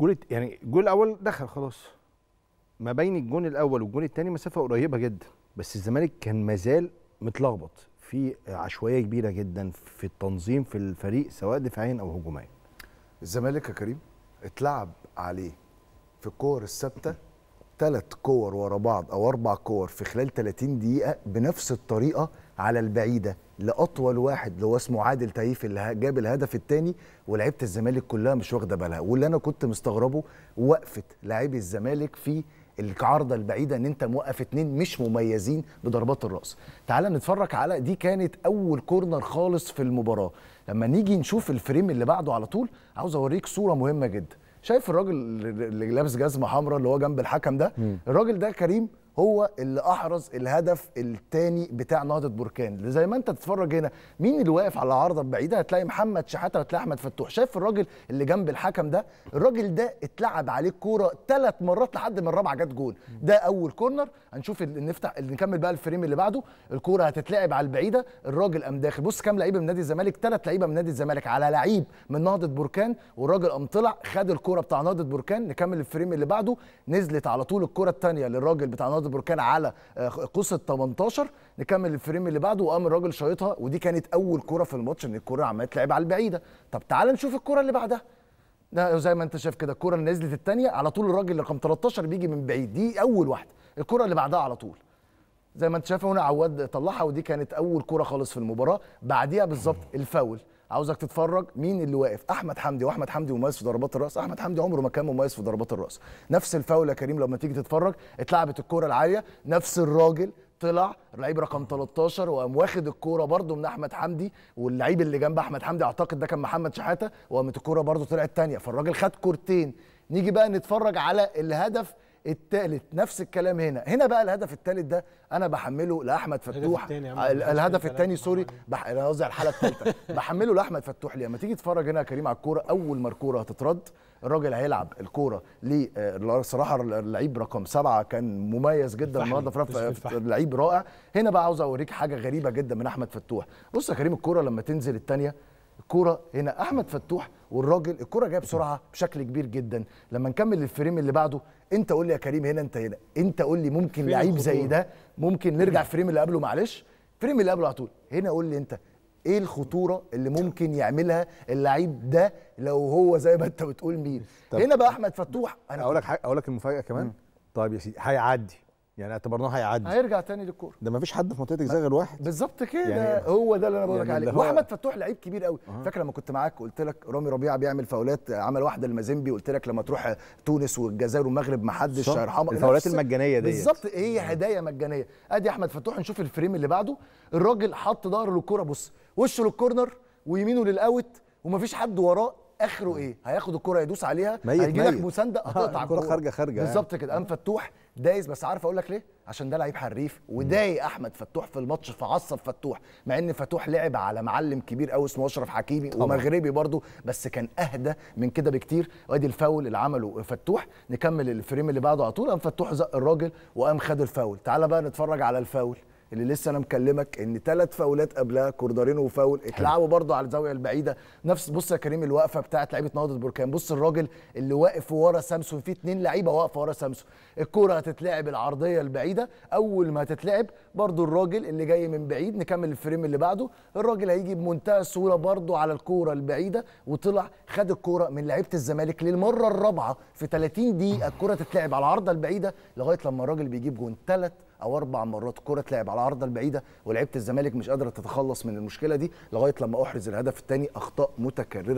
جول يعني الجول الاول دخل خلاص ما بين الجون الاول والجون الثاني مسافه قريبه جدا بس الزمالك كان مازال متلخبط في عشوائيه كبيره جدا في التنظيم في الفريق سواء دفاعيا او هجوميا الزمالك يا كريم اتلعب عليه في الكور الثابته ثلاث كور ورا بعض او اربع كور في خلال 30 دقيقه بنفس الطريقه على البعيده لاطول واحد اللي هو اسمه عادل تايف اللي جاب الهدف الثاني ولعيبه الزمالك كلها مش واخده بالها واللي انا كنت مستغربه وقفه لاعبي الزمالك في العارضه البعيده ان انت موقف اتنين مش مميزين بضربات الراس تعال نتفرج على دي كانت اول كورنر خالص في المباراه لما نيجي نشوف الفريم اللي بعده على طول عاوز اوريك صوره مهمه جدا شايف الراجل اللي لابس جزمه حمراء اللي هو جنب الحكم ده الراجل ده كريم هو اللي احرز الهدف الثاني بتاع نهضه بركان زي ما انت تتفرج هنا مين اللي واقف على العارضه البعيده هتلاقي محمد شحاته هتلاقي احمد فتوح شايف الراجل اللي جنب الحكم ده الراجل ده اتلعب عليه الكوره ثلاث مرات لحد ما الرابعه جت جول ده اول كورنر هنشوف نفتح نكمل بقى الفريم اللي بعده الكوره هتتلعب على البعيده الراجل قام داخل بص كام لعيبه من نادي الزمالك ثلاث لعيبه من نادي الزمالك على لعيب من نهضه بركان والراجل قام طلع خد الكوره بتاع نهضه بركان نكمل الفريم اللي بعده نزلت على طول الكوره الثانيه للراجل بتاع نهضه رياض البركان على قصه آه، 18 نكمل الفريم اللي بعده وقام الراجل شايطها ودي كانت اول كره في الماتش ان الكره عماله تلعب على البعيده طب تعال نشوف الكره اللي بعدها ده زي ما انت شايف كده الكره اللي نزلت الثانيه على طول الراجل رقم 13 بيجي من بعيد دي اول واحده الكره اللي بعدها على طول زي ما انت شايف هنا عواد طلعها ودي كانت اول كره خالص في المباراه بعديها بالظبط الفاول عاوزك تتفرج مين اللي واقف احمد حمدي واحمد حمدي مميز في ضربات الراس احمد حمدي عمره ما كان مميز في ضربات الراس نفس الفاول يا كريم لما تيجي تتفرج اتلعبت الكوره العاليه نفس الراجل طلع لعيب رقم 13 وقام واخد الكوره برده من احمد حمدي واللعيب اللي جنب احمد حمدي اعتقد ده كان محمد شحاته وقامت الكوره برده طلعت ثانيه فالراجل خد كورتين نيجي بقى نتفرج على الهدف الثالث نفس الكلام هنا هنا بقى الهدف الثالث ده انا بحمله لاحمد فتوح آه، الهدف الثاني سوري إيه؟ بح... انا قصدي على الحاله الثالثه بحمله لاحمد فتوح لما تيجي تتفرج هنا يا كريم على الكوره اول ما الكوره هتترد الراجل هيلعب الكوره ليه آه، صراحه اللعيب رقم سبعة كان مميز جدا النهارده في رف... لعيب رائع هنا بقى عاوز اوريك حاجه غريبه جدا من احمد فتوح بص يا كريم الكوره لما تنزل الثانيه الكوره هنا احمد فتوح والراجل الكوره جايه بسرعه بشكل كبير جدا لما نكمل الفريم اللي بعده انت قول لي يا كريم هنا انت هنا انت قول لي ممكن لعيب زي ده ممكن نرجع الفريم اللي قبله معلش فريم اللي قبله على طول هنا قول لي انت ايه الخطوره اللي ممكن يعملها اللعيب ده لو هو زي ما انت بتقول مين هنا بقى احمد فتوح انا اقول لك اقول لك المفاجاه كمان طيب يا سيدي هيعدي يعني اعتبرناه هيعدي هيرجع تاني للكوره ده مفيش حد في منطقه الجزاء غير واحد بالظبط كده يعني هو ده اللي انا بقول لك يعني عليه واحمد فتوح لعيب كبير قوي أه. فاكر لما كنت معاك قلت لك رامي ربيعه بيعمل فاولات عمل واحده لمازيمبي قلت لك لما تروح تونس والجزائر والمغرب ما حدش هيرحمك الفاولات المجانيه دي بالظبط هي هدايا مجانيه ادي احمد فتوح نشوف الفريم اللي بعده الراجل حط ظهره للكوره بص وشه للكورنر ويمينه للاوت ومفيش حد وراه اخره ايه هياخد الكره يدوس عليها هيجي لك مسانده هتقطع الكره خارجه خارجه آه. بالظبط كده قام فتوح دايز بس عارف اقول لك ليه عشان ده لعيب حريف وضايق احمد فتوح في الماتش فعصب فتوح مع ان فتوح لعب على معلم كبير قوي اسمه اشرف حكيمي طبعا. ومغربي برضه بس كان اهدى من كده بكتير وادي الفاول اللي عمله فتوح نكمل الفريم اللي بعده على طول قام فتوح زق الراجل وقام خد الفاول تعالى بقى نتفرج على الفاول اللي لسه انا مكلمك ان ثلاث فاولات قبلها كوردارين وفاول اتلعبوا برضه على الزاويه البعيده نفس بص يا كريم الوقفه بتاعت لعيبه نهضه بركان بص الراجل اللي واقف ورا سامسون في اثنين لعيبه واقفه ورا سامسون الكوره هتتلعب العرضيه البعيده اول ما هتتلعب برضه الراجل اللي جاي من بعيد نكمل الفريم اللي بعده الراجل هيجي بمنتهى السهوله برضه على الكوره البعيده وطلع خد الكوره من لعيبه الزمالك للمره الرابعه في 30 دقيقه الكوره تتلعب على العارضه البعيده لغايه لما الراجل بيجيب جون ثلاث او اربع مرات كره تلعب على العارضه البعيده ولعيبه الزمالك مش قادره تتخلص من المشكله دي لغايه لما احرز الهدف الثاني اخطاء متكرره